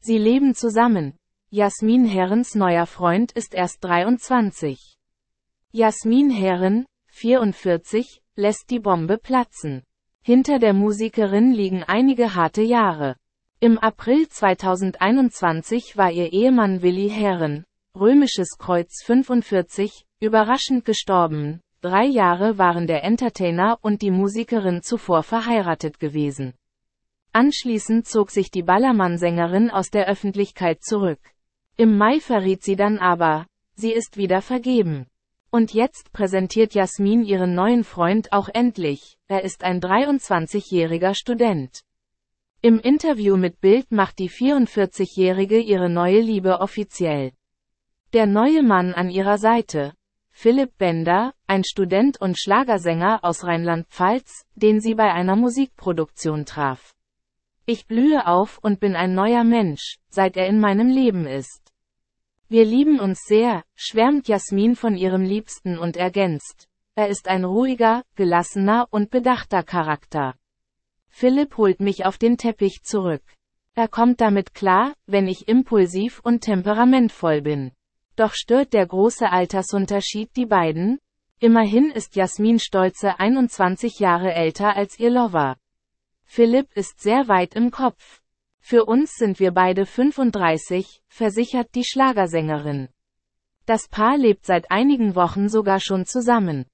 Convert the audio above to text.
Sie leben zusammen. Jasmin Herrens neuer Freund ist erst 23. Jasmin Herren, 44, lässt die Bombe platzen. Hinter der Musikerin liegen einige harte Jahre. Im April 2021 war ihr Ehemann Willi Herren, römisches Kreuz 45, überraschend gestorben. Drei Jahre waren der Entertainer und die Musikerin zuvor verheiratet gewesen. Anschließend zog sich die Ballermann-Sängerin aus der Öffentlichkeit zurück. Im Mai verriet sie dann aber, sie ist wieder vergeben. Und jetzt präsentiert Jasmin ihren neuen Freund auch endlich, er ist ein 23-jähriger Student. Im Interview mit Bild macht die 44-jährige ihre neue Liebe offiziell. Der neue Mann an ihrer Seite, Philipp Bender, ein Student und Schlagersänger aus Rheinland-Pfalz, den sie bei einer Musikproduktion traf. Ich blühe auf und bin ein neuer Mensch, seit er in meinem Leben ist. Wir lieben uns sehr, schwärmt Jasmin von ihrem Liebsten und ergänzt. Er ist ein ruhiger, gelassener und bedachter Charakter. Philipp holt mich auf den Teppich zurück. Er kommt damit klar, wenn ich impulsiv und temperamentvoll bin. Doch stört der große Altersunterschied die beiden? Immerhin ist Jasmin stolze 21 Jahre älter als ihr Lover. Philipp ist sehr weit im Kopf. Für uns sind wir beide 35, versichert die Schlagersängerin. Das Paar lebt seit einigen Wochen sogar schon zusammen.